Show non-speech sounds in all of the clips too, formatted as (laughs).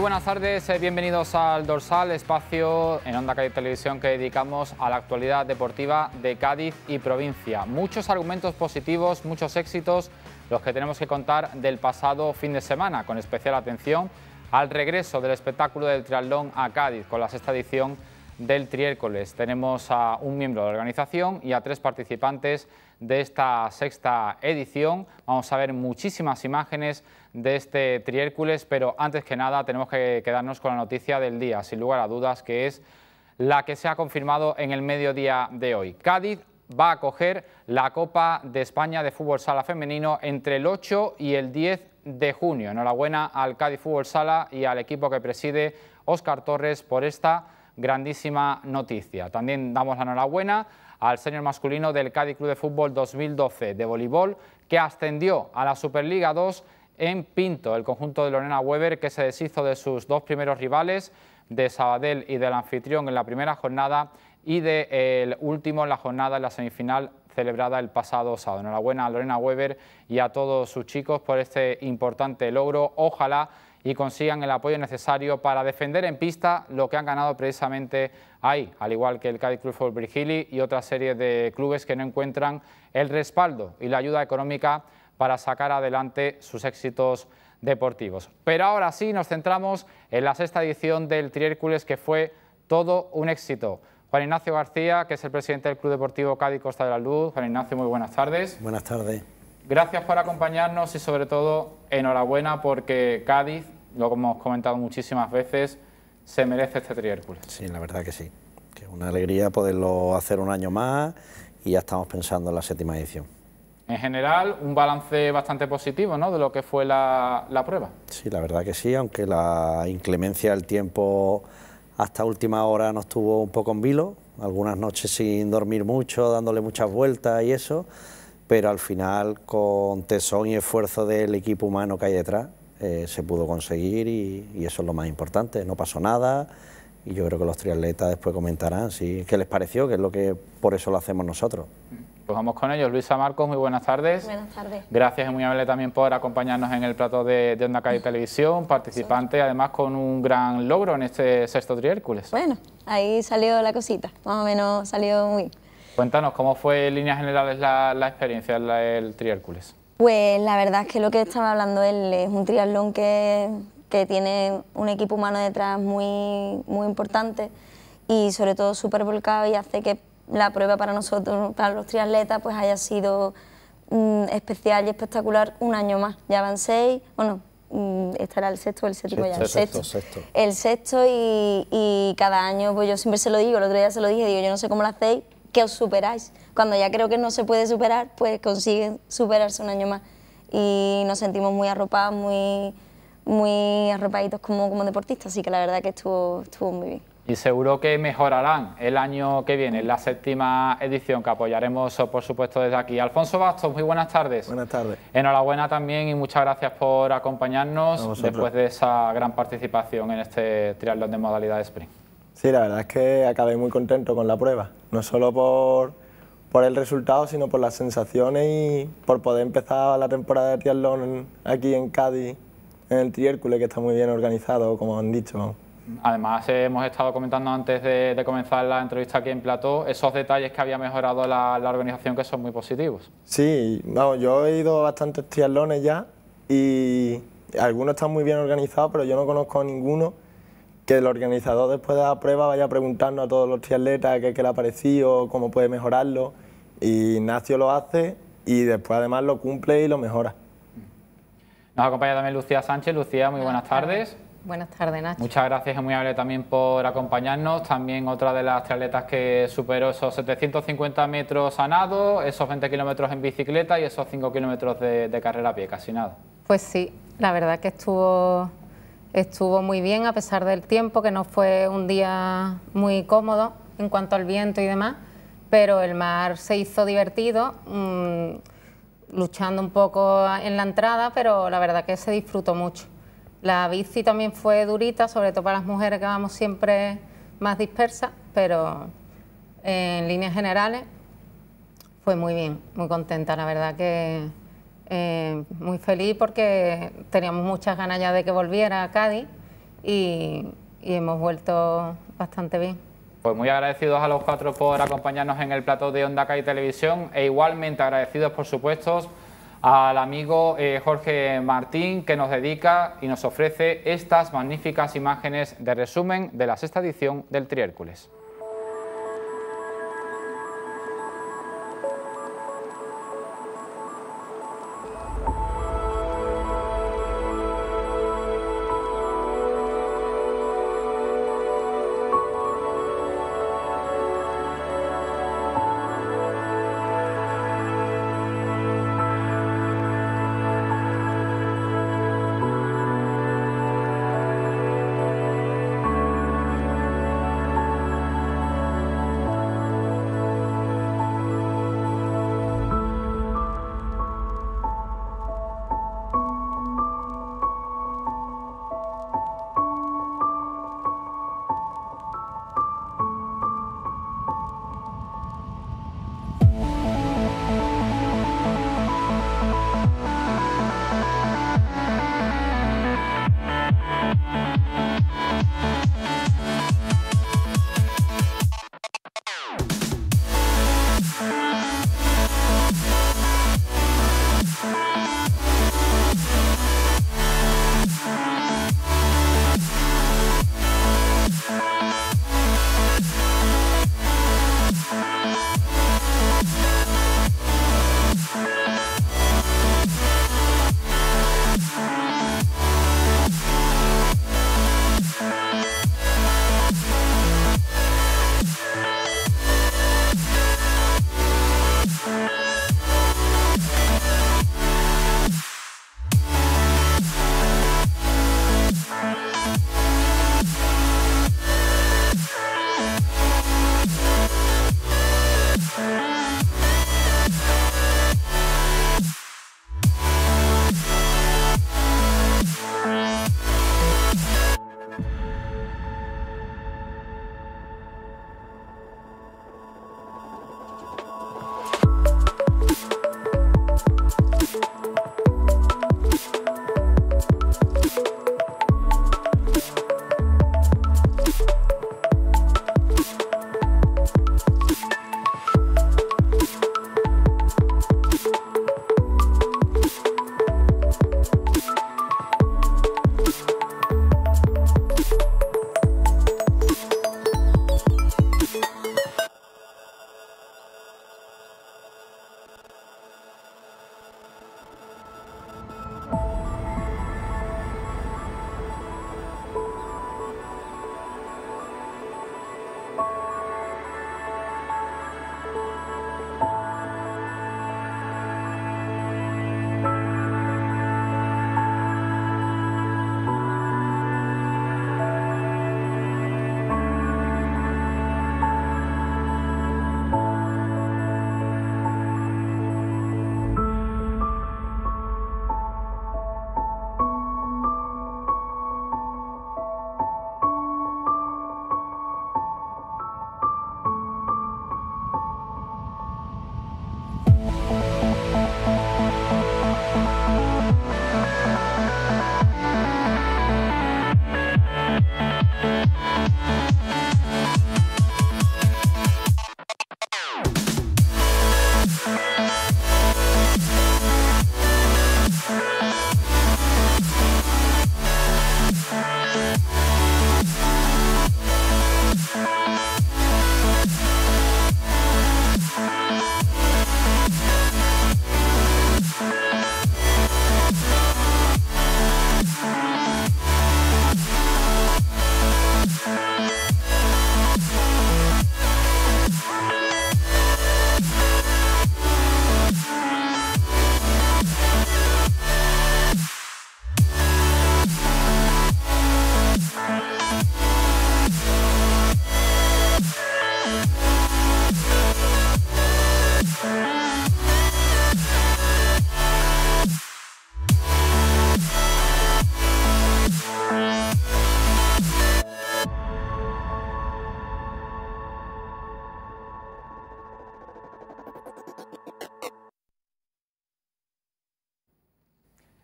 buenas tardes, eh, bienvenidos al Dorsal, espacio en Onda Cádiz Televisión que dedicamos a la actualidad deportiva de Cádiz y provincia. Muchos argumentos positivos, muchos éxitos, los que tenemos que contar del pasado fin de semana, con especial atención al regreso del espectáculo del triatlón a Cádiz con la sexta edición del Triércoles. Tenemos a un miembro de la organización y a tres participantes de esta sexta edición. Vamos a ver muchísimas imágenes de este triércules, pero antes que nada tenemos que quedarnos con la noticia del día, sin lugar a dudas, que es la que se ha confirmado en el mediodía de hoy. Cádiz va a coger la Copa de España de Fútbol Sala Femenino entre el 8 y el 10 de junio. Enhorabuena al Cádiz Fútbol Sala y al equipo que preside Óscar Torres por esta grandísima noticia. También damos la enhorabuena al señor masculino del Cádiz Club de Fútbol 2012 de voleibol, que ascendió a la Superliga 2 en Pinto, el conjunto de Lorena Weber que se deshizo de sus dos primeros rivales, de Sabadell y del anfitrión en la primera jornada y del el último en la jornada en la semifinal celebrada el pasado sábado. Enhorabuena a Lorena Weber y a todos sus chicos por este importante logro. Ojalá y consigan el apoyo necesario para defender en pista lo que han ganado precisamente ahí, al igual que el Cádiz Club for Virgili y otra serie de clubes que no encuentran el respaldo y la ayuda económica para sacar adelante sus éxitos deportivos. Pero ahora sí nos centramos en la sexta edición del Triércules que fue todo un éxito. Juan Ignacio García, que es el presidente del Club Deportivo Cádiz Costa de la Luz. Juan Ignacio, muy buenas tardes. Buenas tardes. Gracias por acompañarnos y sobre todo enhorabuena porque Cádiz, lo hemos comentado muchísimas veces, se merece este triércules. Sí, la verdad que sí. Que es una alegría poderlo hacer un año más y ya estamos pensando en la séptima edición. En general, un balance bastante positivo ¿no? de lo que fue la, la prueba. Sí, la verdad que sí, aunque la inclemencia del tiempo hasta última hora nos tuvo un poco en vilo, algunas noches sin dormir mucho, dándole muchas vueltas y eso pero al final con tesón y esfuerzo del equipo humano que hay detrás eh, se pudo conseguir y, eso es lo más importante, no pasó nada y yo creo que los triatletas después comentarán qué les pareció, que es lo que por eso lo hacemos nosotros. Pues vamos con ellos. Luisa Marcos, muy buenas tardes. Buenas tardes. Gracias y muy amable también por acompañarnos en el plato de, Onda Calle Televisión, participante además con un gran logro en este sexto Triércules. Bueno, ahí salió la cosita, más o menos salió muy Cuéntanos, ¿cómo fue en líneas generales la, experiencia del Triércules? Pues la verdad es que lo que estaba hablando él es un triatlón que, tiene un equipo humano detrás muy, muy importante y sobre todo súper volcado y hace que la prueba para nosotros, para los triatletas, pues haya sido mm, especial y espectacular un año más. Ya van seis, bueno, mm, estará el sexto el séptimo ya, el sexto, El sexto y, y, cada año, pues yo siempre se lo digo, el otro día se lo dije, digo, yo no sé cómo lo hacéis, que os superáis. Cuando ya creo que no se puede superar, pues consiguen superarse un año más. Y nos sentimos muy arropados, muy, muy arropaditos como, como deportistas, así que la verdad que estuvo, estuvo muy bien. Y seguro que mejorarán el año que viene, la séptima edición, que apoyaremos, oh, por supuesto, desde aquí. Alfonso Bastos, muy buenas tardes. Buenas tardes. Enhorabuena también y muchas gracias por acompañarnos después de esa gran participación en este triatlón de modalidad de sprint. Sí, la verdad es que acabé muy contento con la prueba, no solo por, por el resultado, sino por las sensaciones y por poder empezar la temporada de triatlón aquí en Cádiz, en el Triércule, que está muy bien organizado, como han dicho. Además, hemos estado comentando antes de, comenzar la entrevista aquí en Plató, esos detalles que había mejorado la, organización que son muy positivos. Sí, no, yo he ido a bastantes triatlones ya y algunos están muy bien organizados, pero yo no conozco a ninguno que el organizador después de la prueba vaya preguntando a todos los triatletas qué, qué le ha parecido, cómo puede mejorarlo. Y Ignacio lo hace y después además lo cumple y lo mejora. Nos acompaña también Lucía Sánchez. Lucía, muy buenas, tardes. Buenas tardes, Nacho. Muchas gracias, es muy amable también por acompañarnos. También otra de las triatletas que superó esos 750 metros a nado, esos 20 kilómetros en bicicleta y esos 5 kilómetros de, de carrera a pie, casi nada. Pues sí, la verdad que estuvo Estuvo muy bien a pesar del tiempo, que no fue un día muy cómodo en cuanto al viento y demás, pero el mar se hizo divertido, mm, luchando un poco en la entrada, pero la verdad que se disfrutó mucho. La bici también fue durita, sobre todo para las mujeres que vamos siempre más dispersas, pero en líneas generales fue muy bien, muy contenta, la verdad que eh, muy feliz porque teníamos muchas ganas ya de que volviera a Cádiz y, hemos vuelto bastante bien. Pues muy agradecidos a los cuatro por acompañarnos en el plató de Onda Cádiz Televisión e igualmente agradecidos, por supuesto, al amigo eh, Jorge Martín que nos dedica y nos ofrece estas magníficas imágenes de resumen de la sexta edición del Triércules.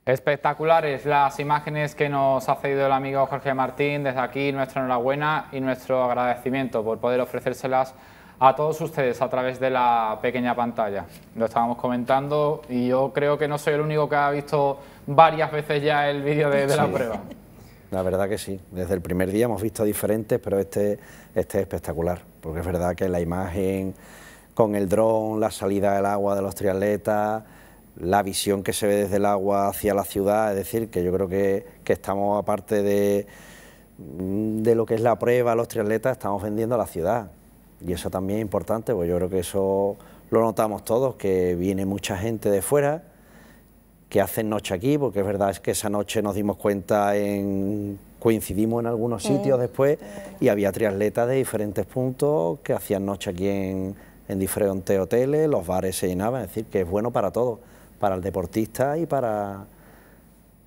Espectaculares las imágenes que nos ha cedido el amigo Jorge Martín. Desde aquí nuestra enhorabuena y nuestro agradecimiento por poder ofrecérselas a todos ustedes a través de la pequeña pantalla. Lo estábamos comentando y yo creo que no soy el único que ha visto varias veces ya el vídeo de, la prueba. La verdad que sí, desde el primer día hemos visto diferentes, pero este, este es espectacular, porque es verdad que la imagen con el dron, la salida del agua de los triatletas, la visión que se ve desde el agua hacia la ciudad, es decir, que yo creo que, estamos, aparte de, mm, de lo que es la prueba, los triatletas, estamos vendiendo a la ciudad. Y eso también es importante, pues yo creo que eso lo notamos todos, que viene mucha gente de fuera, que hacen noche aquí, porque es verdad es que esa noche nos dimos cuenta en coincidimos en algunos sitios después y había triatletas de diferentes puntos que hacían noche aquí en, en diferentes hoteles, los bares se llenaban, es decir, que es bueno para todos para el deportista y para,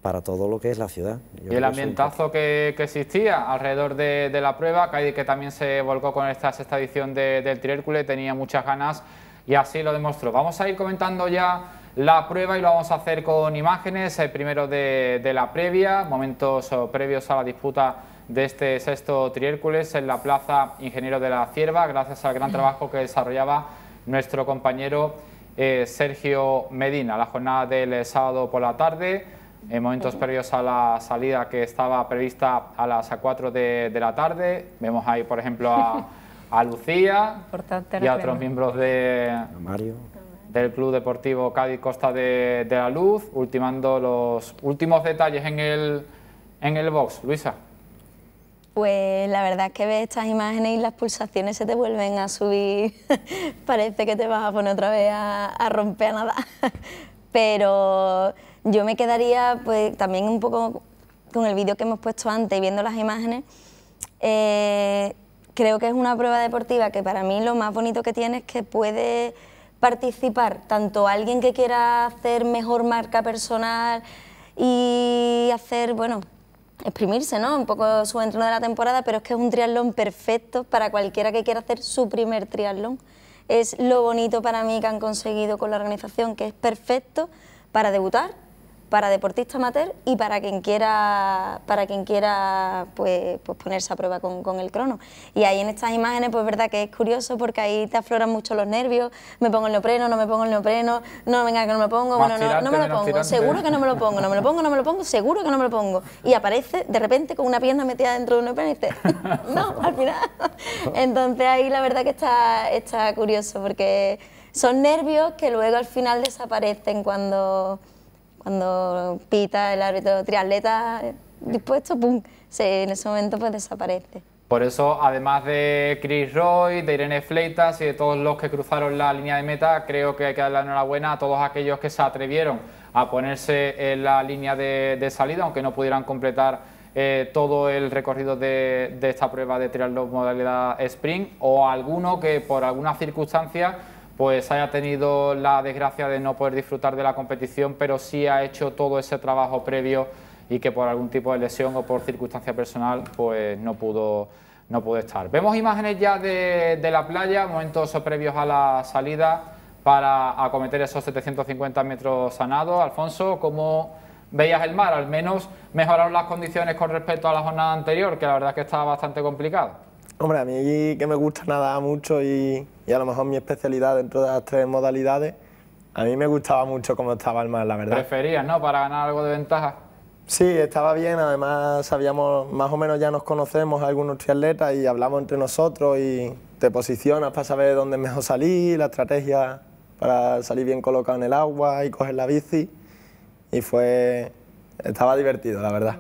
para todo lo que es la ciudad. y el ambientazo que, existía alrededor de, la prueba, que, que, también se volcó con esta sexta edición del Triércule, tenía muchas ganas y así lo demostró. Vamos a ir comentando ya la prueba y lo vamos a hacer con imágenes, ...el primero de, la previa, momentos oh, previos a la disputa de este sexto Triércules en la Plaza Ingeniero de la Cierva, gracias al gran trabajo que desarrollaba nuestro compañero eh, Sergio Medina, la jornada del eh, sábado por la tarde, en momentos previos a la salida que estaba prevista a las 4 de, la tarde. Vemos ahí, por ejemplo, a, (laughs) Lucía y a otros miembros de, del Club Deportivo Cádiz Costa de, la Luz, ultimando los últimos detalles en el, en el box. Luisa. Pues la verdad es que ves estas imágenes y las pulsaciones se te vuelven a subir. (laughs) Parece que te vas a poner otra vez a, romper a nada. (laughs) Pero yo me quedaría pues también un poco con el vídeo que hemos puesto antes y viendo las imágenes. Eh, creo que es una prueba deportiva que para mí lo más bonito que tiene es que puede participar tanto alguien que quiera hacer mejor marca personal y hacer, bueno, exprimirse, ¿no? Un poco su entreno de la temporada, pero es que es un triatlón perfecto para cualquiera que quiera hacer su primer triatlón. Es lo bonito para mí que han conseguido con la organización, que es perfecto para debutar, para deportista amateur y para quien quiera, para quien quiera pues, pues ponerse a prueba con, el crono. Y ahí en estas imágenes, pues verdad que es curioso porque ahí te afloran mucho los nervios, me pongo el neopreno, no me pongo el neopreno, no venga que no me pongo, bueno, no, no, me lo pongo, seguro que no me lo pongo, no me lo pongo, no me lo pongo, seguro que no me lo pongo. Y aparece de repente con una pierna metida dentro de un neopreno y dices, (laughs) no, al final. (laughs) Entonces ahí la verdad que está, está curioso porque son nervios que luego al final desaparecen cuando cuando pita el árbitro triatleta dispuesto, ¡pum! Se, en ese momento pues desaparece. Por eso, además de Chris Roy, de Irene Fleitas y de todos los que cruzaron la línea de meta, creo que hay que dar la enhorabuena a todos aquellos que se atrevieron a ponerse en la línea de, salida, aunque no pudieran completar eh, todo el recorrido de, esta prueba de triatlón modalidad Spring. o alguno que por alguna circunstancia pues haya tenido la desgracia de no poder disfrutar de la competición, pero sí ha hecho todo ese trabajo previo y que por algún tipo de lesión o por circunstancia personal pues no pudo, estar. Vemos imágenes ya de, de la playa, momentos previos a la salida para acometer esos 750 metros sanados. Alfonso, ¿cómo veías el mar? Al menos mejoraron las condiciones con respecto a la jornada anterior, que la verdad es que estaba bastante complicado. Hombre, a mí que me gusta nadar mucho y, y, a lo mejor mi especialidad dentro de las tres modalidades, a mí me gustaba mucho cómo estaba el mar, la verdad. ¿Preferías, no? Para ganar algo de ventaja. Sí, estaba bien, además sabíamos, más o menos ya nos conocemos algunos triatletas y hablamos entre nosotros y te posicionas para saber dónde mejor salir, la estrategia para salir bien colocado en el agua y coger la bici. Y fue, estaba divertido, la verdad.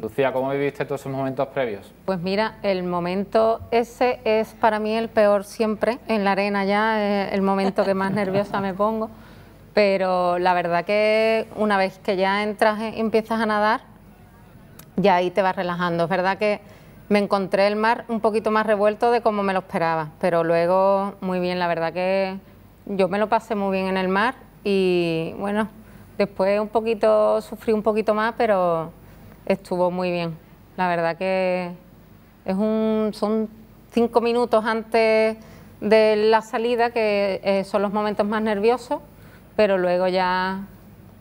Lucía, ¿cómo viviste todos esos momentos previos? Pues mira, el momento ese es para mí el peor siempre, en la arena ya, es eh, el momento que más (laughs) nerviosa me pongo, pero la verdad que una vez que ya entras, y eh, empiezas a nadar, ya ahí te vas relajando. Es verdad que me encontré el mar un poquito más revuelto de como me lo esperaba, pero luego muy bien, la verdad que yo me lo pasé muy bien en el mar y bueno, después un poquito, sufrí un poquito más, pero estuvo muy bien. La verdad que es un, son cinco minutos antes de la salida, que eh, son los momentos más nerviosos, pero luego ya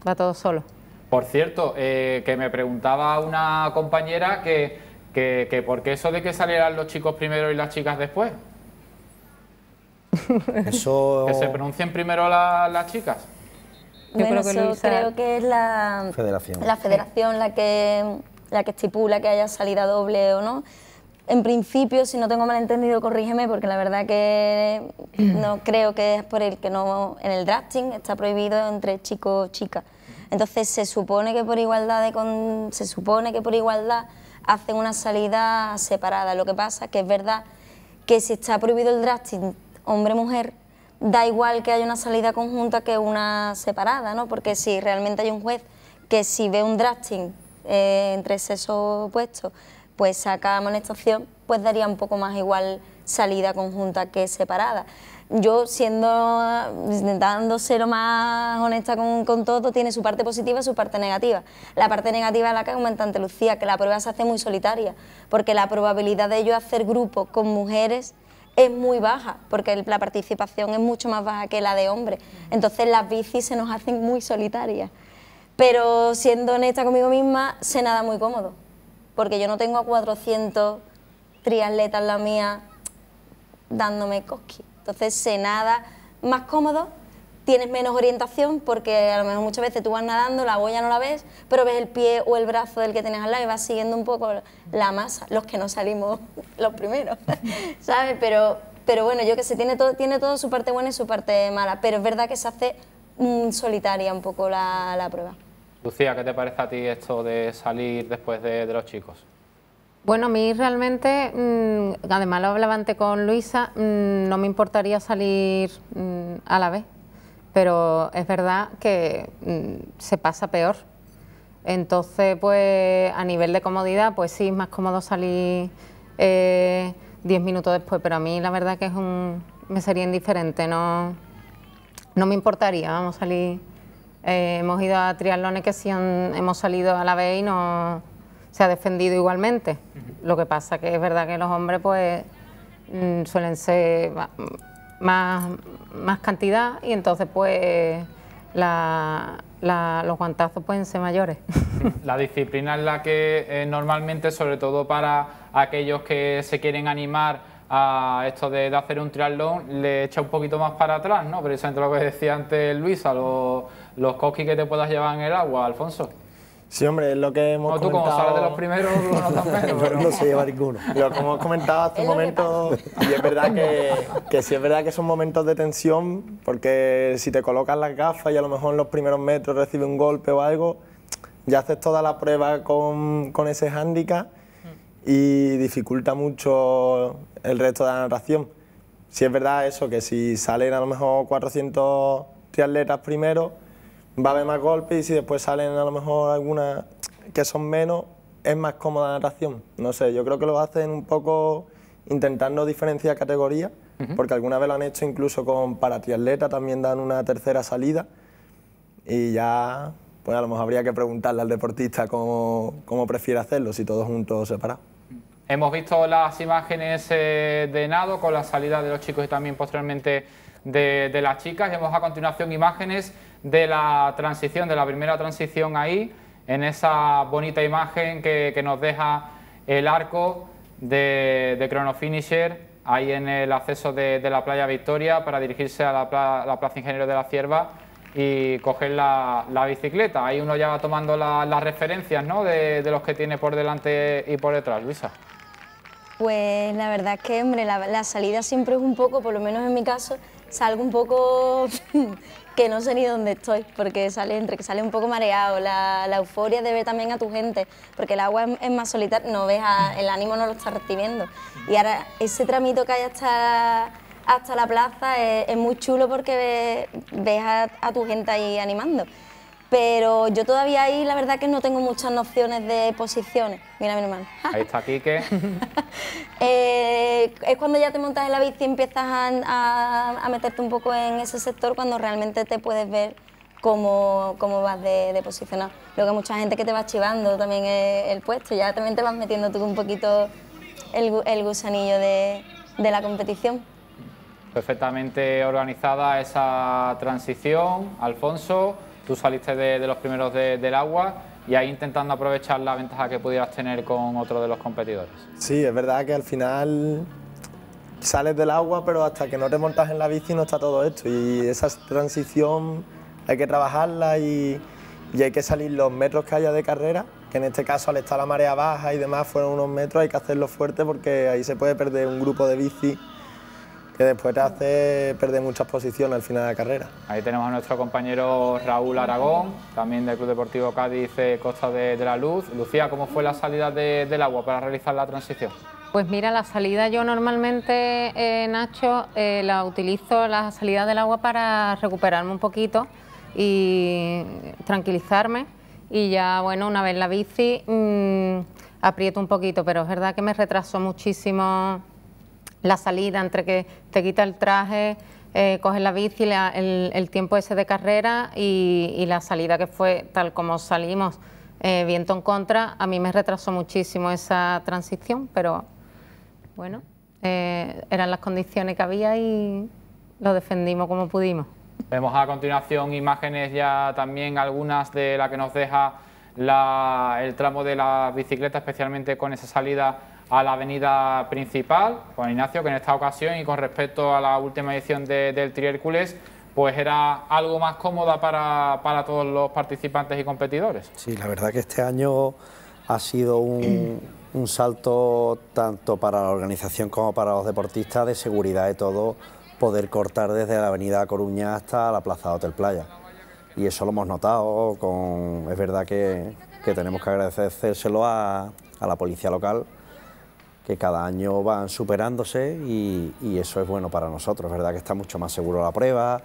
va todo solo. Por cierto, eh, que me preguntaba una compañera que, que, por qué eso de que salieran los chicos primero y las chicas después. Eso... (laughs) Que se pronuncien primero las chicas. Yo creo que, creo que es la federación, la, federación la, que, la que estipula que haya salida doble o no. En principio, si no tengo malentendido, corrígeme, porque la verdad que (clears throat) no creo que es por el que no. En el drafting está prohibido entre chicos chica. Entonces se supone que por igualdad de se supone que por igualdad hacen una salida separada. Lo que pasa es que es verdad que si está prohibido el drafting hombre-mujer, da igual que haya una salida conjunta que una separada, ¿no? Porque si realmente hay un juez que si ve un drafting eh, entre sexos opuestos, pues saca amonestación, pues daría un poco más igual salida conjunta que separada. Yo siendo, intentando ser más honesta con, con, todo, tiene su parte positiva y su parte negativa. La parte negativa es la que comenta ante Lucía, que la prueba se hace muy solitaria, porque la probabilidad de yo hacer grupo con mujeres es muy baja, porque la participación es mucho más baja que la de hombres. Entonces las bicis se nos hacen muy solitarias. Pero siendo honesta conmigo misma, se nada muy cómodo, porque yo no tengo a 400 triatletas la mía dándome cosquillas. Entonces se nada más cómodo tienes menos orientación porque a lo mejor muchas veces tú vas nadando, la boya no la ves, pero ves el pie o el brazo del que tienes al lado y vas siguiendo un poco la masa, los que no salimos (laughs) los primeros, (laughs) ¿sabes? Pero, pero bueno, yo que sé, tiene todo, tiene todo su parte buena y su parte mala, pero es verdad que se hace mm, solitaria un poco la, prueba. Lucía, ¿qué te parece a ti esto de salir después de, los chicos? Bueno, a mí realmente, mm, además lo hablaba antes con Luisa, mm, no me importaría salir a la vez pero es verdad que mm, se pasa peor. Entonces, pues a nivel de comodidad, pues sí, es más cómodo salir eh, diez minutos después, pero a mí la verdad que es un, me sería indiferente, no, no me importaría, vamos a salir. Eh, hemos ido a triatlones que sí hemos salido a la vez y no se ha defendido igualmente. Lo que pasa que es verdad que los hombres pues mm, suelen ser más, más cantidad y entonces pues los guantazos pueden ser mayores. (laughs) La disciplina es la que eh, normalmente, sobre todo para aquellos que se quieren animar a esto de, hacer un triatlón, le echa un poquito más para atrás, ¿no? Precisamente lo que decía antes Luisa, los, los que te puedas llevar en el agua, Alfonso. Sí, hombre, es lo que hemos no, tú como sales de los primeros, no menos, (laughs) pero... no se lleva ninguno. Lo que hemos comentado hace un momento, y es verdad que, que sí es verdad que son momentos de tensión, porque si te colocas las gafas y a lo mejor en los primeros metros recibe un golpe o algo, ya haces toda la prueba con, con ese hándicap y dificulta mucho el resto de la narración. Si es verdad eso, que si salen a lo mejor 400 triatletas primero, va a haber más golpes y si después salen a lo mejor algunas que son menos, es más cómoda la natación No sé, yo creo que lo hacen un poco intentando diferenciar categorías, porque alguna vez lo han hecho incluso con para triatleta, también dan una tercera salida y ya, pues a lo mejor habría que preguntarle al deportista cómo, cómo prefiere hacerlo, si todos juntos o separados. Hemos visto las imágenes eh, de nado con la salida de los chicos y también posteriormente de, las chicas. Vemos a continuación imágenes de la transición, de la primera transición ahí, en esa bonita imagen que, nos deja el arco de, de Finisher ahí en el acceso de, la playa Victoria para dirigirse a la, Plaza Ingeniero de la Cierva y coger la, bicicleta. Ahí uno ya va tomando las referencias ¿no? de, los que tiene por delante y por detrás, Luisa. Pues la verdad es que, hombre, la salida siempre es un poco, por lo menos en mi caso, salgo un poco (laughs) que no sé ni dónde estoy, porque sale entre que sale un poco mareado, la, euforia de ver también a tu gente, porque el agua es, más solitaria, no ves el ánimo no lo está recibiendo. Y ahora ese tramito que hay hasta, hasta la plaza es, muy chulo porque ves, a, tu gente ahí animando pero yo todavía ahí la verdad que no tengo muchas nociones de posiciones. Mira mi hermano. Ahí está aquí (laughs) eh, es cuando ya te montas en la bici y empiezas a, meterte un poco en ese sector cuando realmente te puedes ver cómo, vas de, de posicionado. Lo que mucha gente que te va chivando también el, el puesto, ya también te vas metiendo tú un poquito el, gusanillo de, de la competición perfectamente organizada esa transición, Alfonso. Tú saliste de, los primeros del agua y ahí intentando aprovechar la ventaja que pudieras tener con otro de los competidores. Sí, es verdad que al final sales del agua, pero hasta que no te montas en la bici no está todo esto. Y esa transición hay que trabajarla y, y hay que salir los metros que haya de carrera, que en este caso al estar la marea baja y demás fueron unos metros, hay que hacerlo fuerte porque ahí se puede perder un grupo de bici que después te hace perder muchas posiciones al final de la carrera. Ahí tenemos a nuestro compañero Raúl Aragón, también del Club Deportivo Cádiz eh, Costa de, la Luz. Lucía, ¿cómo fue la salida del agua para realizar la transición? Pues mira, la salida yo normalmente, eh, Nacho, eh, la utilizo, la salida del agua para recuperarme un poquito y tranquilizarme y ya, bueno, una vez la bici mm, aprieto un poquito, pero es verdad que me retrasó muchísimo la salida, entre que te quita el traje, eh, coges la bici, el, tiempo ese de carrera y, la salida que fue tal como salimos, eh, viento en contra, a mí me retrasó muchísimo esa transición, pero bueno, eh, eran las condiciones que había y lo defendimos como pudimos. Vemos a continuación imágenes ya también algunas de las que nos deja el tramo de la bicicleta, especialmente con esa salida a la avenida principal. Juan Ignacio, que en esta ocasión y con respecto a la última edición del Triércules, pues era algo más cómoda para, para, todos los participantes y competidores. Sí, la verdad que este año ha sido un, un salto tanto para la organización como para los deportistas de seguridad de todo, poder cortar desde la avenida Coruña hasta la plaza Hotel Playa. Y eso lo hemos notado, con, es verdad que, que tenemos que agradecérselo a, a la policía local que cada año van superándose y, eso es bueno para nosotros, ¿verdad? Que está mucho más seguro la prueba,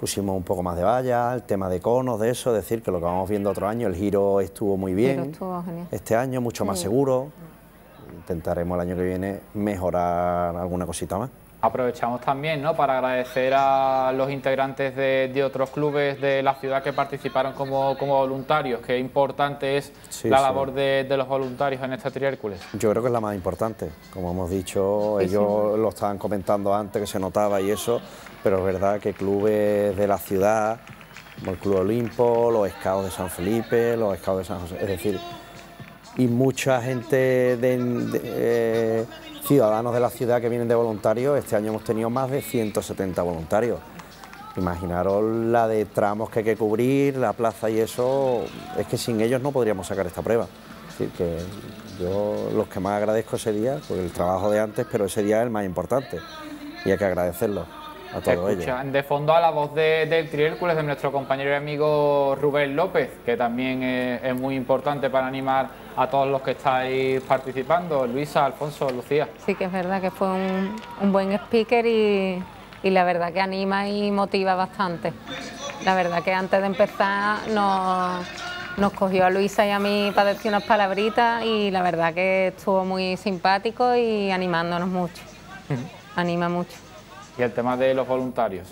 pusimos un poco más de valla, el tema de conos, de eso, es decir, que lo que vamos viendo otro año, el giro estuvo muy bien, este año mucho más seguro, intentaremos el año que viene mejorar alguna cosita más. Aprovechamos también para agradecer a los integrantes de, otros clubes de la ciudad que participaron como, voluntarios, que importante es la labor de, los voluntarios en este Triércules. Yo creo que es la más importante, como hemos dicho, ellos lo estaban comentando antes, que se notaba y eso, pero es verdad que clubes de la ciudad, como el Club Olimpo, los Escados de San Felipe, los Escados de San José, es decir, y mucha gente de, eh, ciudadanos de la ciudad que vienen de voluntarios. Este año hemos tenido más de 170 voluntarios. Imaginaros la de tramos que hay que cubrir, la plaza y eso, es que sin ellos no podríamos sacar esta prueba. Es decir, que yo los que más agradezco ese día, por el trabajo de antes, pero ese día es el más importante y hay que agradecerlo de fondo a la voz de, del Triércules de nuestro compañero y amigo Rubén López, que también es, muy importante para animar a todos los que estáis participando, Luisa, Alfonso, Lucía. Sí que es verdad que fue un, buen speaker y, la verdad que anima y motiva bastante. La verdad que antes de empezar nos, nos cogió a Luisa y a mí para decir unas palabritas y la verdad que estuvo muy simpático y animándonos mucho. Anima mucho. ¿Y el tema de los voluntarios?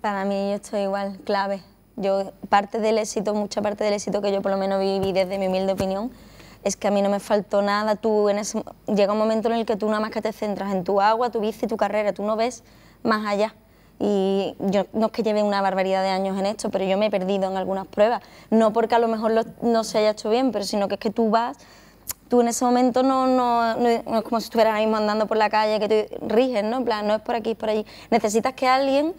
Para mí yo estoy igual, clave. Yo, parte del éxito, mucha parte del éxito que yo por lo menos viví desde mi humilde opinión, es que a mí no me faltó nada. Tú en ese, llega un momento en el que tú nada más que te centras en tu agua, tu bici, tu carrera, tú no ves más allá. Y yo no es que lleve una barbaridad de años en esto, pero yo me he perdido en algunas pruebas. No porque a lo mejor no se haya hecho bien, pero sino que es que tú vas tú en ese momento no, no, es como si estuvieras ahí andando por la calle que tú riges, ¿no? En plan, no es por aquí, es por allí. Necesitas que alguien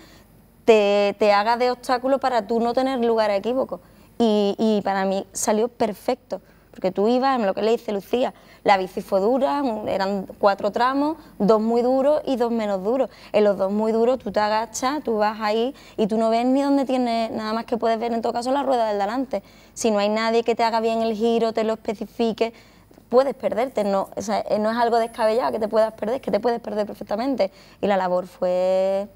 te, te haga de obstáculo para tú no tener lugar a equívoco. Y, y, para mí salió perfecto, porque tú ibas en lo que le dice Lucía, la bici fue dura, eran cuatro tramos, dos muy duros y dos menos duros. En los dos muy duros tú te agachas, tú vas ahí y tú no ves ni dónde tiene... nada más que puedes ver en todo caso la rueda del delante. Si no hay nadie que te haga bien el giro, te lo especifique, puedes perderte, no, eh, no es algo descabellado que te puedas perder, que te puedes perder perfectamente. Y la labor fue,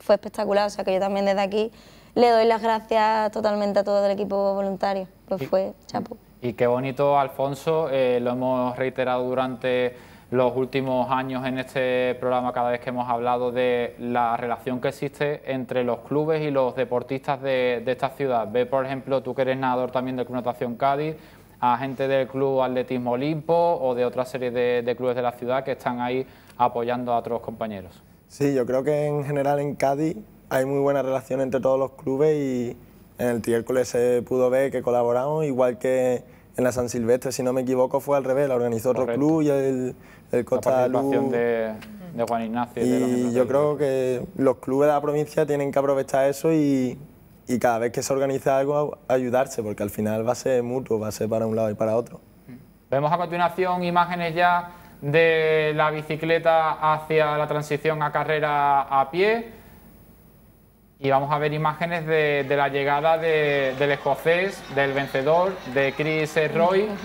fue espectacular, o sea que yo también desde aquí le doy las gracias totalmente a todo el equipo voluntario, ...pues fue chapo. Y qué bonito, Alfonso, eh, lo hemos reiterado durante los últimos años en este programa cada vez que hemos hablado de la relación que existe entre los clubes y los deportistas de, esta ciudad. Ve, por ejemplo, tú que eres nadador también de Club Cádiz, a gente del Club Atletismo Olimpo o de otra serie de, clubes de la ciudad que están ahí apoyando a otros compañeros. Sí, yo creo que en general en Cádiz hay muy buena relación entre todos los clubes y en el Tiércoles se pudo ver que colaboramos, igual que en la San Silvestre, si no me equivoco, fue al revés, la organizó otro club y el, el Costa la participación de, Juan Ignacio. Y, de los yo creo que los clubes de la provincia tienen que aprovechar eso y y cada vez que se organiza algo, ayudarse, porque al final va a ser mutuo, va a ser para un lado y para otro. Vemos a continuación imágenes ya de la bicicleta hacia la transición a carrera a pie y vamos a ver imágenes de, la llegada de, del escocés, del vencedor, de Chris Roy. (laughs)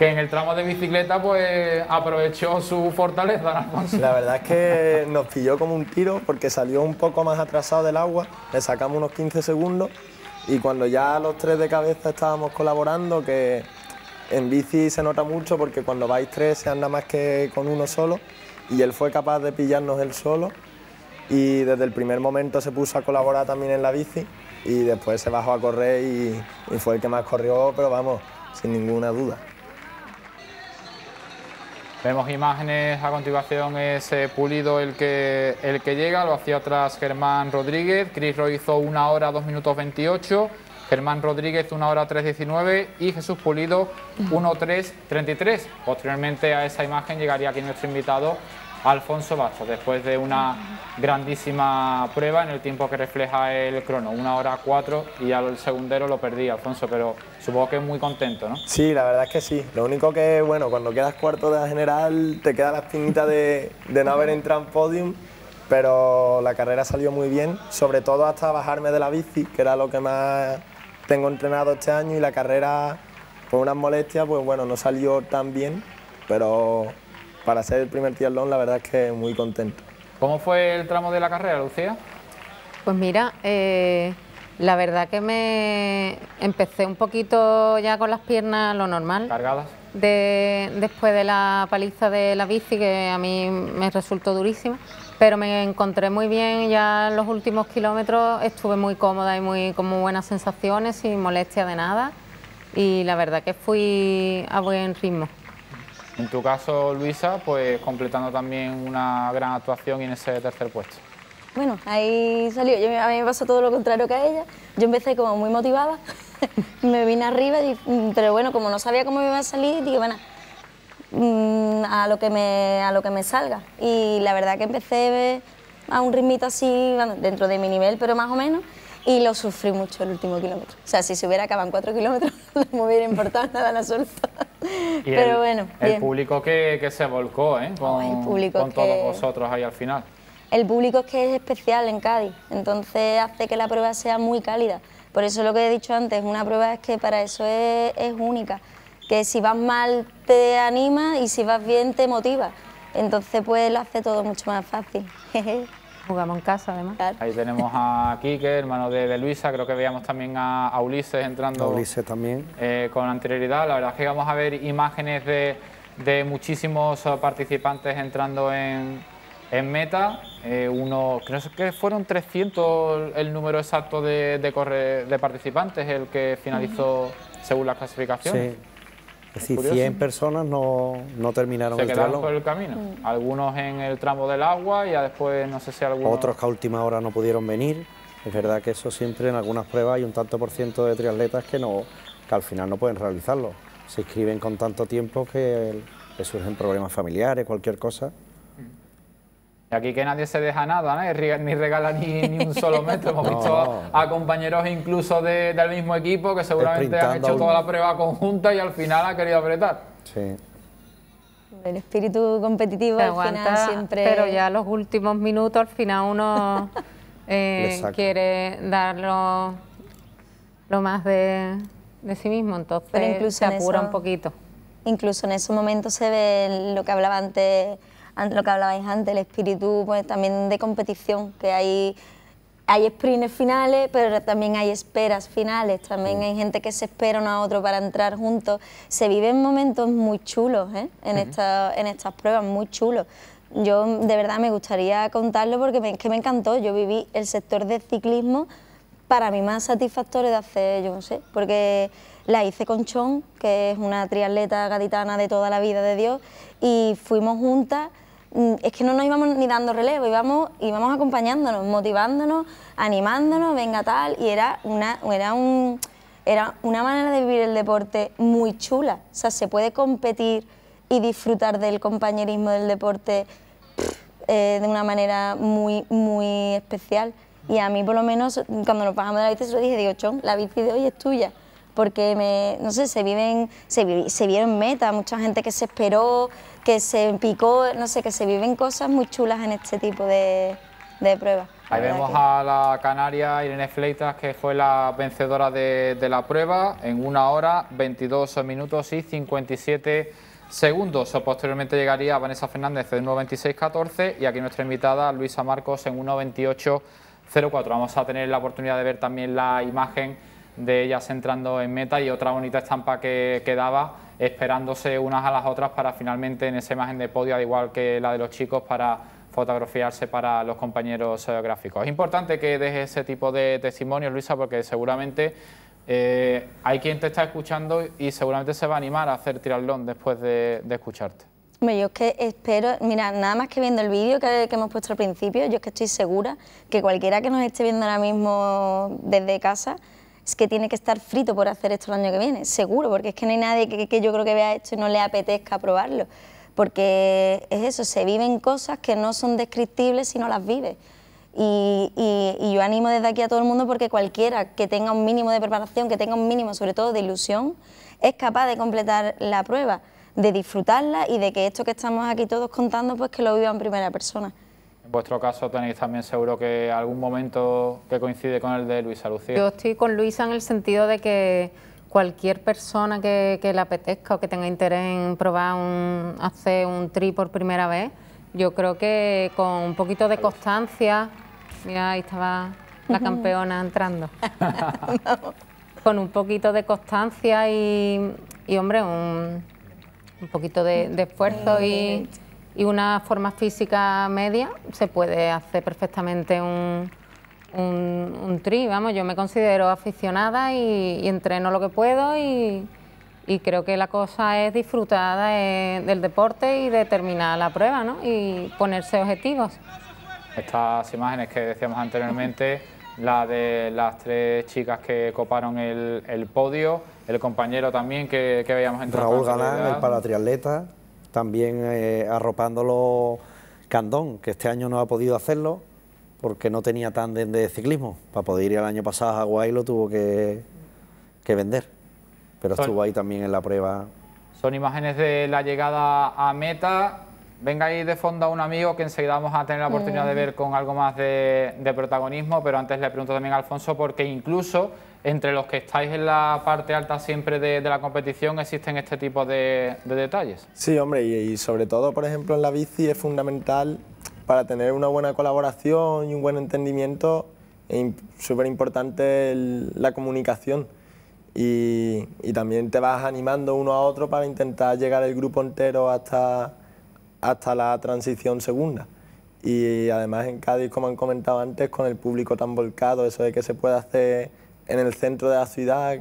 que en el tramo de bicicleta pues aprovechó su fortaleza, La verdad es que nos pilló como un tiro porque salió un poco más atrasado del agua, le sacamos unos 15 segundos y cuando ya los tres de cabeza estábamos colaborando, que en bici se nota mucho porque cuando vais tres se anda más que con uno solo y él fue capaz de pillarnos él solo y desde el primer momento se puso a colaborar también en la bici y después se bajó a correr y fue el que más corrió, pero vamos, sin ninguna duda. Vemos imágenes a continuación, es Pulido el que, el que llega, lo hacía atrás Germán Rodríguez, Cris lo hizo 1 hora 2 minutos 28, Germán Rodríguez 1 hora 3.19 y Jesús Pulido 1.3.33. Posteriormente a esa imagen llegaría aquí nuestro invitado Alfonso Basta después de una grandísima prueba en el tiempo que refleja el crono, una hora cuatro y al segundero lo perdí Alfonso, pero supongo que es muy contento, ¿no? Sí, la verdad es que sí. Lo único que, bueno, cuando quedas cuarto de la general te queda la espinita de, de no haber entrado en podium, pero la carrera salió muy bien, sobre todo hasta bajarme de la bici, que era lo que más tengo entrenado este año y la carrera por unas molestias, pues bueno, no salió tan bien, pero para ser el primer triatlón, la verdad es que muy contento. ¿Cómo fue el tramo de la carrera, Lucía? Pues mira, eh, la verdad que me empecé un poquito ya con las piernas lo normal. ¿Cargadas? De, después de la paliza de la bici, que a mí me resultó durísima, pero me encontré muy bien ya en los últimos kilómetros, estuve muy cómoda y muy, con muy buenas sensaciones, sin molestia de nada, y la verdad que fui a buen ritmo. En tu caso, Luisa, pues completando también una gran actuación y en ese tercer puesto. Bueno, ahí salió. a mí me pasó todo lo contrario que a ella. Yo empecé como muy motivada, (laughs) me vine arriba, mm, pero bueno, como no sabía cómo me iba a salir, dije, bueno, mm, a lo que me, a lo que me salga. Y la verdad que empecé a un ritmito así, ...bueno, dentro de mi nivel, pero más o menos. Y lo sufrí mucho el último kilómetro. O sea, si se hubiera acabado en cuatro kilómetros, (laughs) no me hubiera importado nada en absoluto. (laughs) Pero bueno. El público que, que, se volcó, ¿eh? Oh, con, todos vosotros ahí al final. El público es que es especial en Cádiz, entonces hace que la prueba sea muy cálida. Por eso lo que he dicho antes, una prueba es que para eso es, es única. Que si vas mal te anima y si vas bien te motiva. Entonces pues lo hace todo mucho más fácil. (laughs) Jugamos en casa, además. Ahí tenemos a Quique, hermano de, Luisa. Creo que veíamos también a, Ulises entrando. A Ulises también. Eh, con anterioridad. La verdad es que vamos a ver imágenes de, de muchísimos eh, participantes entrando en, en meta. Eh, uno, creo que fueron 300 el número exacto de, de, de participantes, el que finalizó según la clasificación... Sí. Es decir, 100 personas no, no terminaron Se el quedaron el camino. Mm. Algunos en el tramo del agua y después no sé si algunos... Otros que a última hora no pudieron venir. Es verdad que eso siempre en algunas pruebas hay un tanto por ciento de triatletas que, no, que al final no pueden realizarlo. Se inscriben con tanto tiempo que, que surgen problemas familiares, cualquier cosa. Y aquí que nadie se deja nada, ni regala ni, un solo (laughs) metro. Hemos visto a compañeros incluso de, del mismo equipo que seguramente han hecho toda la prueba conjunta y al final han querido apretar. Sí. El espíritu competitivo aguanta, siempre... Pero ya los últimos minutos al final uno (laughs) eh, quiere dar lo, más de, de, sí mismo, entonces incluso se apura un poquito. Incluso en esos momentos se ve lo que hablaba antes lo que hablabais antes, el espíritu pues, también de competición, que hay, hay sprints finales, pero también hay esperas finales, también hay gente que se espera uno a otro para entrar juntos. Se viven momentos muy chulos ¿eh? en, estas pruebas, muy chulos. Yo de verdad me gustaría contarlo porque es que me encantó, yo viví el sector de ciclismo para mí más satisfactorio de hacer, yo no sé, porque la hice con Chon, que es una triatleta gaditana de toda la vida de Dios, y fuimos juntas Mm, es que no nos íbamos ni dando relevo, íbamos, íbamos acompañándonos, motivándonos, animándonos, venga tal, y era una, era, un, era una manera de vivir el deporte muy chula. O sea, se puede competir y disfrutar del compañerismo del deporte eh, de una manera muy, muy especial. Y a mí, por lo menos, cuando nos bajamos de la bici, se lo dije, digo, chon, la bici de hoy es tuya porque me, no sé, se viven, se, vieron metas, mucha gente que se esperó, que se picó, no sé, que se viven cosas muy chulas en este tipo de, pruebas. Ahí vemos a la canaria Irene Fleitas, que fue la vencedora de, la prueba en una hora, 22 minutos y 57 segundos. Posteriormente llegaría Vanessa Fernández en 1.26.14 y aquí nuestra invitada Luisa Marcos en 1.28.04. Vamos a tener la oportunidad de ver también la imagen de ellas entrando en meta y otra bonita estampa que, quedaba esperándose unas a las otras para finalmente en esa imagen de podio, al igual que la de los chicos, para fotografiarse para los compañeros geográficos... Es importante que deje ese tipo de testimonios, Luisa, porque seguramente eh, hay quien te está escuchando y seguramente se va a animar a hacer triatlón después de, escucharte. Yo es que espero, mira, nada más que viendo el vídeo que, que, hemos puesto al principio, yo es que estoy segura que cualquiera que nos esté viendo ahora mismo desde casa que tiene que estar frito por hacer esto el año que viene, seguro, porque es que no hay nadie que, yo creo que vea esto y no le apetezca probarlo. Porque es eso, se viven cosas que no son descriptibles si no las vive, Y, y, yo animo desde aquí a todo el mundo porque cualquiera que tenga un mínimo de preparación, que tenga un mínimo sobre todo de ilusión, es capaz de completar la prueba, de disfrutarla y de que esto que estamos aquí todos contando, pues que lo viva en primera persona. En vuestro caso tenéis también seguro que algún momento que coincide con el de Luisa Lucía. Yo estoy con Luisa en el sentido de que cualquier persona que, le apetezca o que tenga interés en probar un, hacer un tri por primera vez, yo creo que con un poquito de constancia, mira, ahí estaba la campeona entrando. (laughs) (laughs) Con un poquito de constancia y, y hombre, un, un poquito de, de esfuerzo y y una forma física media se puede hacer perfectamente un, un, tri. Vamos, yo me considero aficionada y, entreno lo que puedo y, creo que la cosa es disfrutar eh, del deporte y de terminar la prueba ¿no? y ponerse objetivos. Estas imágenes que decíamos anteriormente, la de las tres chicas que coparon el, podio, el compañero también que, veíamos en Raúl Galán, el paratriatleta también eh, arropándolo Candón, que este año no ha podido hacerlo porque no tenía tándem de ciclismo. Para poder ir el año pasado a Hawái lo tuvo que, vender, pero estuvo ahí también en la prueba. Son imágenes de la llegada a meta. Venga ahí de fondo a un amigo que enseguida vamos a tener la oportunidad de mm. ver con algo más de, de protagonismo, pero antes le pregunto también a Alfonso porque incluso entre los que estáis en la parte alta siempre de, la competición existen este tipo de, detalles. Sí, hombre, y, sobre todo, por ejemplo, en la bici es fundamental para tener una buena colaboración y un buen entendimiento, es súper importante la comunicación. Y, también te vas animando uno a otro para intentar llegar el grupo entero hasta, hasta la transición segunda. Y además en Cádiz, como han comentado antes, con el público tan volcado, eso de que se puede hacer en el centro de la ciudad,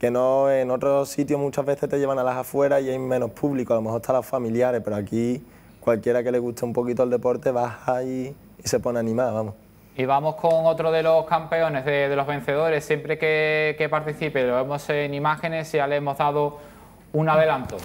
que no en otros sitios muchas veces te llevan a las afueras y hay menos público, a lo mejor están los familiares, pero aquí cualquiera que le guste un poquito el deporte baja y, y se pone animado, vamos. Y vamos con otro de los campeones, de, los vencedores. Siempre que, participe, lo vemos en imágenes, y ya le hemos dado un adelanto.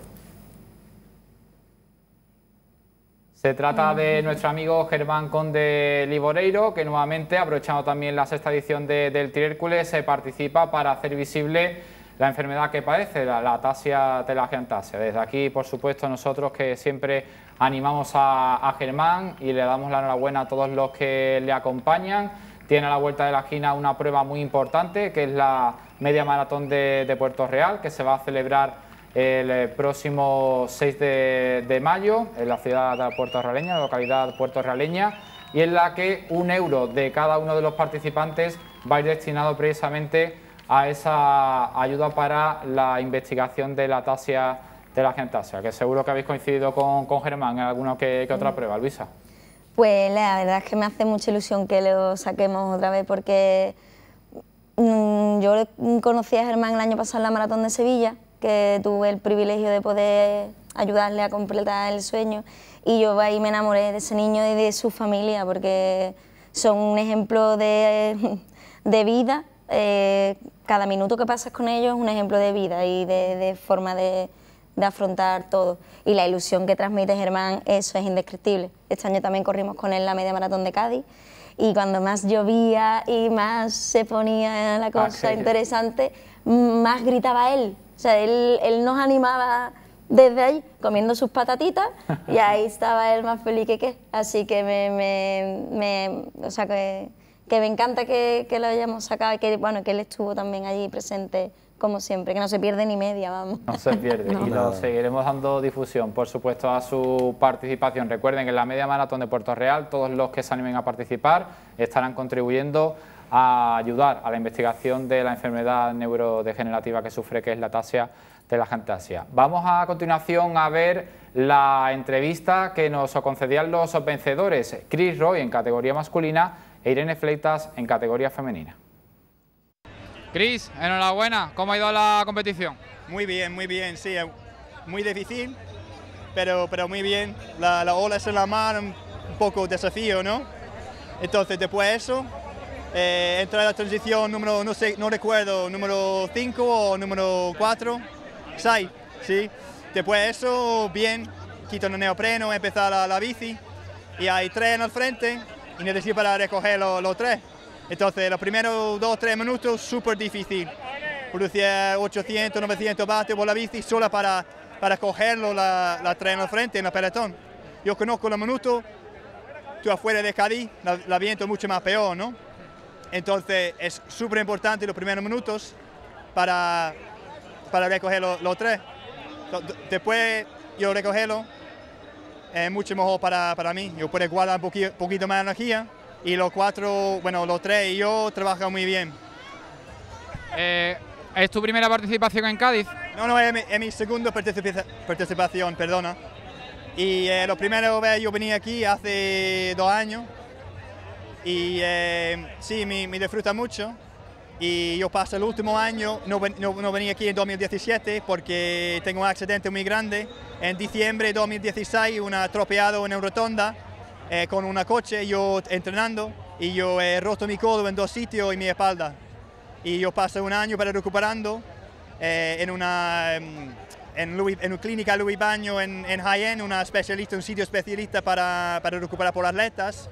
Se trata de nuestro amigo Germán Conde Liboreiro, que nuevamente, aprovechando también la sexta edición del Triércules, se eh, participa para hacer visible la enfermedad que padece, la, la atasia Desde aquí, por supuesto, nosotros que siempre animamos a, Germán y le damos la enhorabuena a todos los que le acompañan. Tiene a la vuelta de la esquina una prueba muy importante, que es la media maratón de, de Puerto Real, que se va a celebrar el eh, próximo 6 de, mayo en la ciudad de Puerto Realeña, la localidad Puerto Realeña, y en la que un euro de cada uno de los participantes va a ir destinado precisamente a esa ayuda para la investigación de la tasia de la gentasia, que seguro que habéis coincidido con, Germán en alguna que, otra mm. prueba, Luisa. Pues la verdad es que me hace mucha ilusión que lo saquemos otra vez porque mm, yo conocí a Germán el año pasado en la Maratón de Sevilla que tuve el privilegio de poder ayudarle a completar el sueño y yo ahí me enamoré de ese niño y de su familia porque son un ejemplo de, de vida, eh, cada minuto que pasas con ellos es un ejemplo de vida y de, forma de, de afrontar todo. Y la ilusión que transmite Germán, eso es indescriptible. Este año también corrimos con él la media maratón de Cádiz y cuando más llovía y más se ponía la ah, cosa interesante, más gritaba él, o sea, él, él nos animaba desde ahí comiendo sus patatitas y ahí (laughs) estaba él más feliz que qué. Así que me, me, me o sea, que, que, me encanta que, lo hayamos sacado y que, bueno, que él estuvo también allí presente como siempre, que no se pierde ni media, vamos. No se pierde (laughs) y lo seguiremos dando difusión, por supuesto, a su participación. Recuerden que en la media maratón de Puerto Real todos los que se animen a participar estarán contribuyendo a ayudar a la investigación de la enfermedad neurodegenerativa que sufre, que es la tasia de la gentasia. Vamos a continuación a ver la entrevista que nos concedían los vencedores, Chris Roy en categoría masculina e Irene Fleitas en categoría femenina. Chris, enhorabuena, ¿cómo ha ido la competición? Muy bien, muy bien, sí, eh, muy difícil, pero, pero muy bien. La, la ola es en la mano, un poco desafío, ¿no? Entonces, después de eso, eh, entra la transición número, no sé, no recuerdo, número 5 o número 4, 6, sí. Después de eso, bien, quito el neopreno, empezar la, bici y hay tres en el frente y necesito para recoger los, tres. Entonces, los primeros 2 tres minutos, súper difícil. Producía 800, 900 vatios por la bici solo para, para cogerlo la, la tres en frente, en el pelotón. Yo conozco los minutos, tú afuera de Cádiz, la, la viento mucho más peor, ¿no? Entonces es súper importante los primeros minutos para, para recoger los, tres. Después yo recogerlo, es mucho mejor para, para, mí. Yo puedo guardar un poquito, poquito más energía y los cuatro, bueno, los tres y yo trabajo muy bien. Eh, ¿Es tu primera participación en Cádiz? No, no, es mi, segundo segunda participación, perdona. Y eh, la primera vez yo venía aquí hace dos años y eh, sí, me, me, disfruta mucho. Y yo paso el último año, no, no, venía aquí en 2017 porque tengo un accidente muy grande. En diciembre de 2016, un atropellado en una rotonda eh, con un coche, yo entrenando, y yo he roto mi codo en dos sitios y mi espalda. Y yo paso un año para recuperando eh, en una... Em, en, clínica Louis Baño en, en Jaén, una especialista, un sitio especialista para, para recuperar por atletas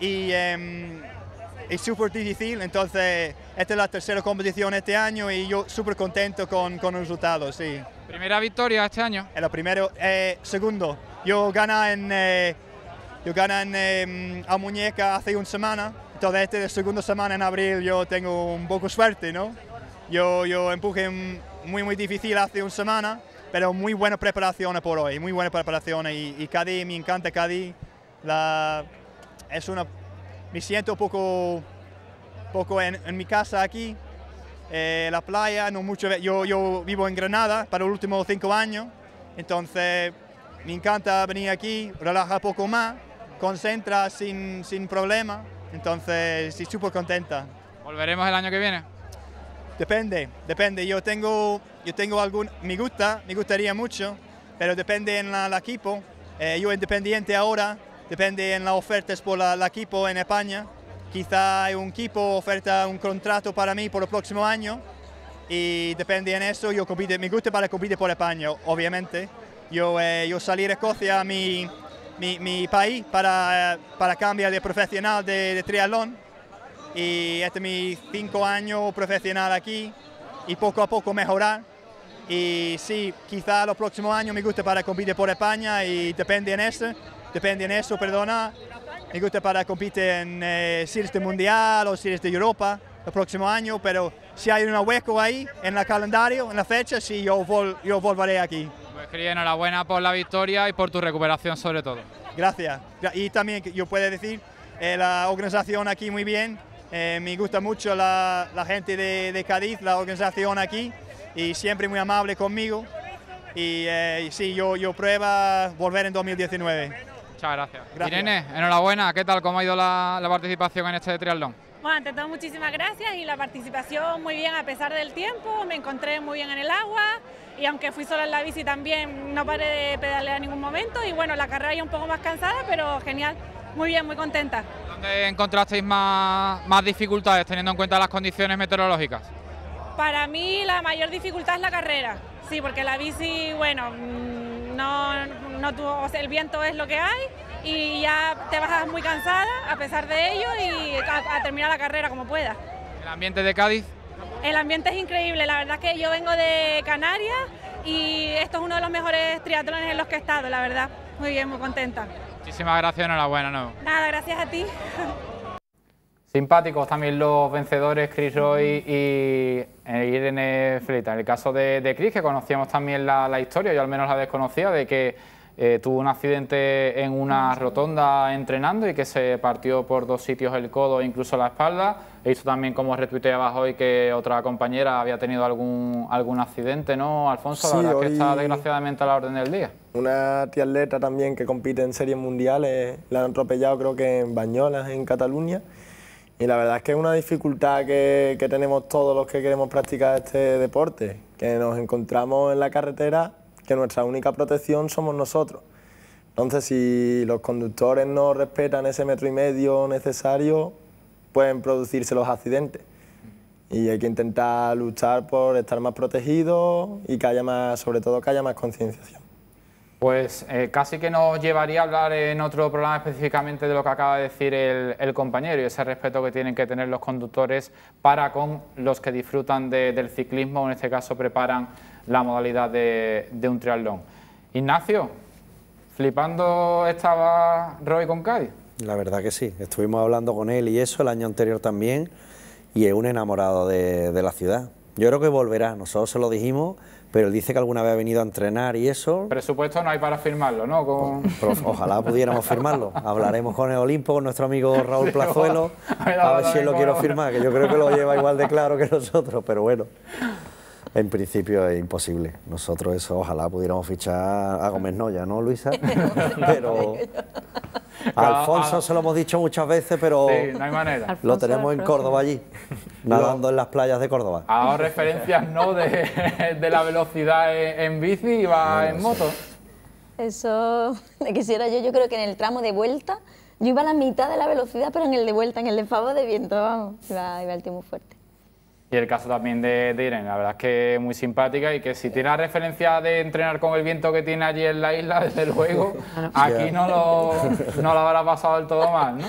y, es em, súper difícil. Entonces, esta es la tercera competición este año y yo súper contento con, con el resultado, sí. ¿Primera victoria este año? Es lo primero. Eh, segundo, yo gana en, eh, yo en eh, em, a Muñeca hace una semana. Entonces, este de la segunda semana en abril yo tengo un poco suerte, ¿no? Yo, yo empuje muy, muy difícil hace una semana, pero muy buena preparación por hoy, muy buena preparación. Y, y Cádiz, me encanta Cádiz. La, es una, me siento poco, poco en, mi casa aquí, eh, la playa, no mucho, yo, yo vivo en Granada para los últimos cinco años, entonces me encanta venir aquí, relaja poco más, concentra sin, sin problema, entonces estoy súper contenta. ¿Volveremos el año que viene? Depende, depende. Yo tengo, yo tengo algún, me gusta, me gustaría mucho, pero depende en equipo. Eh, yo independiente ahora, depende en las ofertas por el equipo en España. Quizá hay un equipo oferta un contrato para mí por el próximo año y depende en eso, yo compite, me gusta para competir por España, obviamente. Yo, eh, yo salí de Escocia, mi, mi, mi país, para, para, cambiar de profesional de, de triatlón y este es mi cinco años profesional aquí y poco a poco mejorar. Y sí, quizá los próximos años me guste para competir por España y depende en eso depende en eso, perdona. Me gusta para competir en eh, series de Mundial o series de Europa el próximo año, pero si hay un hueco ahí en el calendario, en la fecha, sí, yo, yo volveré aquí. Pues quería enhorabuena por la victoria y por tu recuperación sobre todo. Gracias. Y también yo puedo decir, eh, la organización aquí muy bien, eh, me gusta mucho la, gente de, Cádiz, la organización aquí, y siempre muy amable conmigo. Y eh, sí, yo, yo prueba volver en 2019 gracias. Irene, enhorabuena. ¿Qué tal? ¿Cómo ha ido la, participación en este triatlón? Bueno, ante todo muchísimas gracias y la participación muy bien a pesar del tiempo, me encontré muy bien en el agua y aunque fui sola en la bici también no paré de pedalear en ningún momento y bueno, la carrera ya un poco más cansada, pero genial, muy bien, muy contenta. ¿Dónde encontrasteis más dificultades teniendo en cuenta las condiciones meteorológicas? Para mí la mayor dificultad es la carrera, sí, porque la bici, bueno, mm, no, el viento es lo que hay y ya te vas muy cansada a pesar de ello y a, terminar la carrera como pueda ¿El ambiente de Cádiz? El ambiente es increíble, la verdad es que yo vengo de Canarias y esto es uno de los mejores triatlones en los que he estado, la verdad. Muy bien, muy contenta. Muchísimas gracias, enhorabuena, ¿no? Nada, gracias a ti. Simpáticos también los vencedores Chris Roy y eh, Irene Freita. En el caso de, Chris, que conocíamos también la, la historia, yo al menos la desconocía, de que eh, tuvo un accidente en una ah, rotonda entrenando y que se partió por dos sitios el codo e incluso la espalda. He visto también como retuiteabas hoy que otra compañera había tenido algún, algún accidente, ¿no, Alfonso? la verdad que está desgraciadamente a la orden del día. Una triatleta también que compite en series mundiales, la han atropellado creo que en Bañolas, en Cataluña. Y la verdad es que es una dificultad que, que tenemos todos los que queremos practicar este deporte, que nos encontramos en la carretera que nuestra única protección somos nosotros. Entonces, si los conductores no respetan ese metro y medio necesario, pueden producirse los accidentes. Y hay que intentar luchar por estar más protegidos y que haya más, sobre todo que haya más concienciación. Pues eh, casi que nos llevaría a hablar en otro programa específicamente de lo que acaba de decir el, compañero y ese respeto que tienen que tener los conductores para con los que disfrutan del ciclismo, en este caso preparan la modalidad de, un triatlón. Ignacio, flipando estaba Roy con Cádiz. La verdad que sí, estuvimos hablando con él y eso el año anterior también y es un enamorado de, la ciudad. Yo creo que volverá, nosotros se lo dijimos, pero él dice que alguna vez ha venido a entrenar y eso... Presupuesto no hay para firmarlo, ¿no? Con... Pues, pues, ojalá pudiéramos firmarlo. Hablaremos con el Olimpo, con nuestro amigo Raúl Plazuelo, a ver si él lo quiere firmar, que yo creo que lo lleva igual de claro que nosotros, pero bueno. En principio es imposible. Nosotros eso, ojalá pudiéramos fichar a Gómez Noya, ¿no, Luisa? (laughs) pero (laughs) Alfonso se lo hemos dicho muchas veces, pero no hay manera. lo tenemos en Córdoba allí, nadando en las playas de Córdoba. Ahora referencias no (laughs) de, la velocidad en, bici y va en moto. Eso, quisiera yo, yo creo que en el tramo de vuelta, yo iba a la mitad de la velocidad, pero en el de vuelta, en el de favor de viento, vamos, iba, iba el tiempo fuerte. Y el caso también de, de Irene, la verdad es que es muy simpática y que si tiene la referencia de entrenar con el viento que tiene allí en la isla, (laughs) desde luego, aquí no lo, no lo habrá pasado del todo mal, ¿no?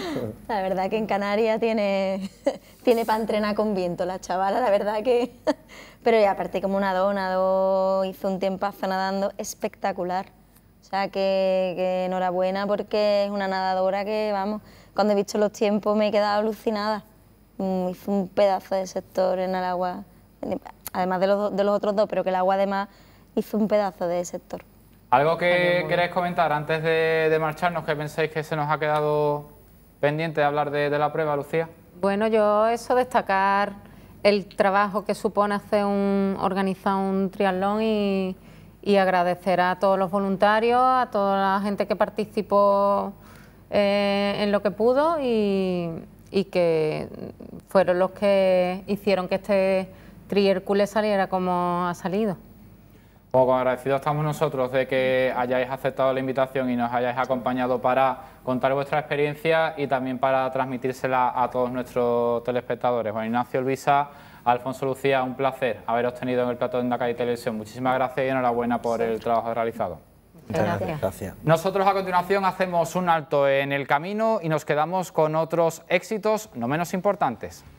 La verdad que en Canarias tiene, (laughs) tiene para entrenar con viento la chavala, la verdad que... (laughs) Pero ya aparte como una nadó, hizo un tiempazo nadando espectacular. O sea que enhorabuena porque es una nadadora que, vamos, cuando he visto los tiempos me he quedado alucinada hizo un pedazo de sector en el agua, además de los, otros dos, pero que el agua además hizo un pedazo de sector. ¿Algo que queréis comentar antes de, marcharnos que pensáis que se nos ha quedado pendiente de hablar de, la prueba, Lucía? Bueno, yo eso destacar el trabajo que supone hacer un, organizar un triatlón y, agradecer a todos los voluntarios, a toda la gente que participó eh, en lo que pudo y, y que fueron los que hicieron que este Triércules saliera como ha salido. Poco pues agradecidos estamos nosotros de que hayáis aceptado la invitación y nos hayáis acompañado para contar vuestra experiencia y también para transmitírsela a todos nuestros telespectadores. Juan Ignacio Elvisa, Alfonso Lucía, un placer haberos tenido en el plato de y Televisión. Muchísimas gracias y enhorabuena por el trabajo realizado. Gracias. Gracias. Nosotros a continuación hacemos un alto en el camino y nos quedamos con otros éxitos no menos importantes.